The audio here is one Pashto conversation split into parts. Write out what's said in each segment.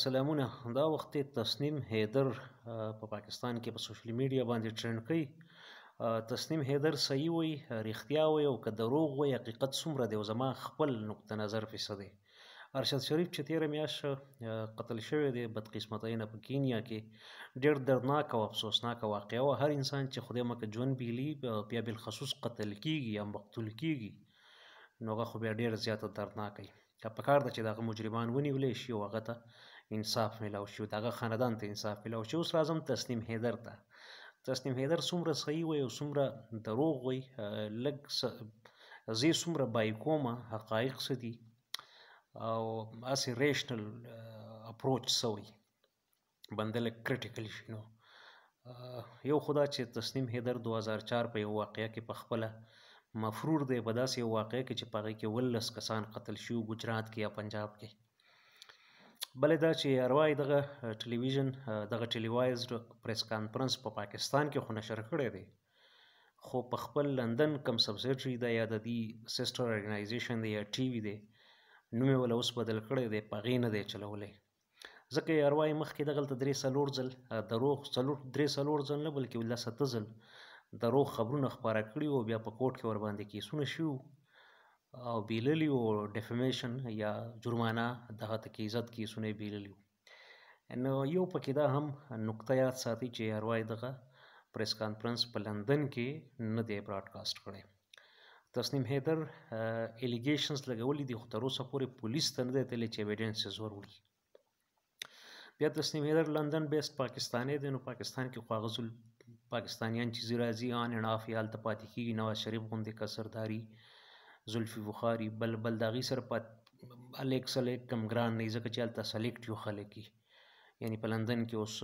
سلامونه دا وخت تسنیم هیدر په پاکستان کې په سوشل میډیا باندې ټرند کوي تسنیم هیدر صحیح وي رښتیا وي او که دروغ وي حقیقت څومره دی او زما خپل نقطه نظر پې څه دی ارشد شریف چې تیره میاشت قتل شوی دی بدقسمتۍ نه په کینیا کې ډېر دردناک او افسوسناکه واقعه وه هر انسان چې خدای مکه ژوند بیلي بیا بالخصوص قتل کیږي یا مقتول کیږي نو هغه خو بیا ډېر زیاته دردناک وي دا پکار ده چې دغه مجرمان ونیول شي او هغه ته انصاف ملاو شي دغه خاندان ته انصاف ملاو شي اوس راځم تسنیم حیدر ته تسنیم حیدر څومره صحیح وای او څومره دروغ وای لږ زی څومره بایکومه حقایق څه دي او اسې ریشنل اپروچ سوی بنده لږ کرټیکل شي نو یو خدا چې تسنیم حیدر 2004 په یو واقعه کې په خپله مفرور دی په داسې یو واقعه کې چې په هغې کې اوولس کسان قتل شوي ګجرات کې یا پنجاب کې بلې دا چې اروای دغه ټلویزیون دغه ټلیوایزډ پریس کانفرنس په پا پاکستان کې خو نشر کړی دی خو په خپل لندن کم سبسیډري ده یا د دې سسټر ارګنایزیشن دی یا ټي وي دی نوم یې وله اوس بدل کړی دی په هغې نه دی چلولی ځکه یې اروای مخکې دغلته درې څلور ځل دروغ څلور درې څلور ځل نه بلکې لس اته ځل دروغ خبرونه خپاره کړي وو بیا په کوټ کې ورباندې کیسونه شو او بیللی وو ډیفمیشن یا جرمانه دغه ته کې عزت کیسونه بیللی وو نو یو پکې دا هم نقطه یاد ساتي چې هروای دغه پریس کانفرنس په لندن کې نه دی براډکاسټ کړی تسنیم هیدر الیګیشنز لګولې دي خو تر اوسه پورې پولیس ته نه دی تللی چې ایویډنسز وروړي بیا تسنیم هیدر لندن بیس پاکستانی دی نو پاکستان کې خو هغه پاکستانیان چې راځي آن اینډ آف یې هلته پاتې کېږي نواز شریف غوندې کسرداري زلفي بخاري بل بل د هغې سره پات الیک سلیک کم ګران نه ځکه چې هلته سلیکټ یو خلک یعنې په لندن کې اوس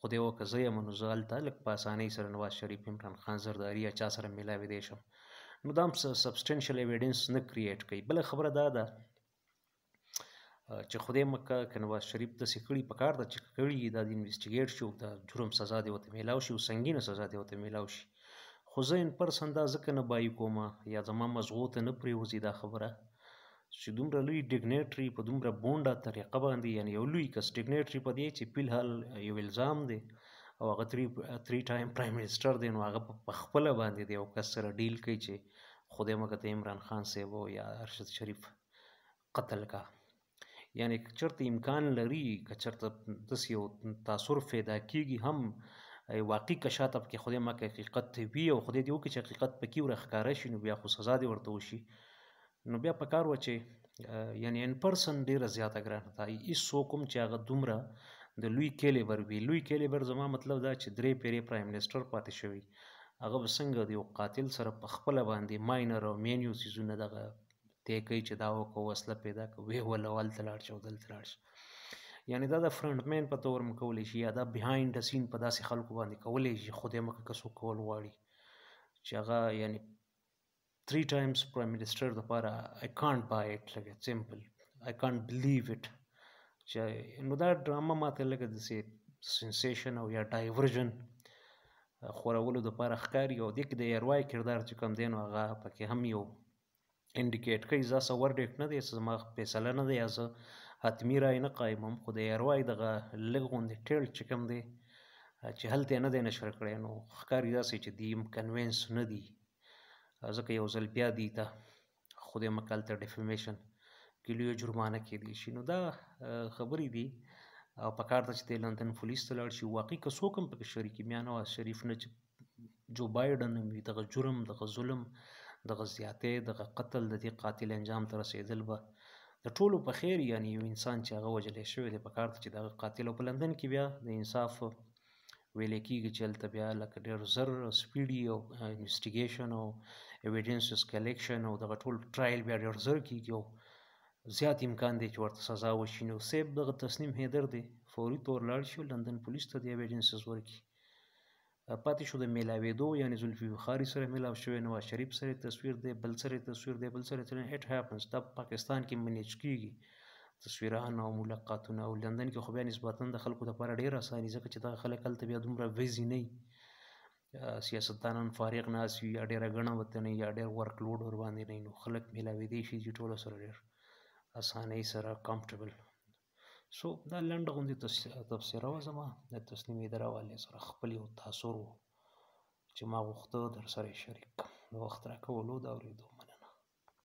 خدای وکړه زه یم نو زه هلته لږ په اسانۍ سره نواز شریف عمران خان زرداري یا چا سره میلاویدی شم نو دا هم سبسټینشل ایویډنس نه کریټ کوي بله خبره دا ده چې خدای مکه که نواز شریف داسې کړي په کار ده چې کړي یې دا د انویسټیګیټ شي او د جرم سزا دې ورته میلاو شي او سنګینه سزا دې ورته میلاو شي خو زه ان پرسن دا ځکه نه بایي کومه یا زما مزغو ته نه پرېوځي دا خبره چې دومره لوی ډیګنیټري په دومره بونډه طریقه باندې یعنې یو لوی کس ډیګنیټري په دې چې فلحال یو الزام دی او هغه تری تری ټایم پرایم منسټر دی نو هغه په خپله باندې دی او کس سره ډیل کوي چې خدای مکه ته عمران خان صاحب یا ارشد شریف قتل کا یعنی چرته امکان لري که چرته داسې یو تاثر پیدا کیږي هم واقعي که شاته پکې خدای مکه حقیقت وي او خدای دې وکړي چې حقیقت پکې ورښکاره شي نو بیا خو سزا دې ورته وشي نو بیا پکار و چې یعنی ان پرسن ډیره زیاته ګرانه ده هیڅوک هم چې هغه دومره د لوی کیلیبر وي لوی کیلیبر زما مطلب دا چې درې پیرې پرایم منسټر پاتې شوی هغه به څنګه د یو قاتل سره په خپله باندې ماینر او مینیو څیزونه دغه ته کوي چې دا وکړه وسله پیدا کړه وې وله هلته لاړ شه او دلته لاړ شه یعنی دا د فرنټ مین په تور م کولی شي یا دا بیهایند د سین په داسې خلکو باندې کولی شي خدای مکه که څوک کول غواړي چې هغه یعنی three times prime minister the para i can't buy it like it's simple i can't believe it نو دا ډرامه ماته لکه داسې سنسیشن او یا ډایورژن خورولو دپاره ښکاري او دې کې د یروای کردار چې کوم دی نو هغه پکې هم یو انډیکیټ کوي زه څه ورډیټ نه دی څه زما فیصله نه دی یا زه حتمي رایې نه قایموم خو د یاروای دغه لږ غوندې ټیل چې کوم دی چې هلته یې نه دی نشر کړی نو ښکاري داسې چې دي کنوینس نه دي ځکه یو ځل بیا دي ته خدای مکل ته ډیفیمیشن کلیو جرمانه کېدی شي نو دا خبرې دي او په کار ته چې د لندن پولیس ته لاړ شي واقعي که څوک هم پکې شریکي میانه شریف نه چې جو بایډن هم وي دغه جرم دغه ظلم دغه زیاتې دغه قتل د دې قاتل انجام ته رسیدل به د ټولو په خیر یعنی یو انسان چې هغه وجلی شوی دی په کار ته چې دغه قاتل او په لندن کې بیا د انصاف ویلې کېږي چې هلته بیا لکه ډېر زر سپیډي او انویسټیګیشن او ایویډنسز کلیکشن او دغه ټول ټرایل بیا ډېر زر کېږي او زیات امکان دی چې ورته سزا وشي نو صیب دغه تسنیم هیدر دی فوري طور لاړ شو لندن پولیس ته د ایویډنسز ورکړي پاتې شو د میلاوېدو یعنې زلفي بخاري سره میلاو شوی نواز شریف سره تصویر دی بل سره تصویر دی بل سره تصویر هټ هیپنس دا په پاکستان کې منیج کیږي تصویران او ملاقاتونه او لندن کې خو بیا نسبتا د خلکو لپاره ډېر اساني ځکه چې دغه خلک هلته بیا دومره ویزي نه سیاستدانان فارغ ناس وي یا ډېره ګڼه وطنۍ یا ډېر ورک لوډ ورباندې نه نو خلک میلاوېدی شي چې ټولو سره ډېر اسانۍ سره کمفټبل سو دا لنډه غوندې تبصره وه زما د تسلیم اداره والې سره خپل یو تاثر و چې ما غوښته در سره یې شریک کړم د وخت راکولو د اورېدو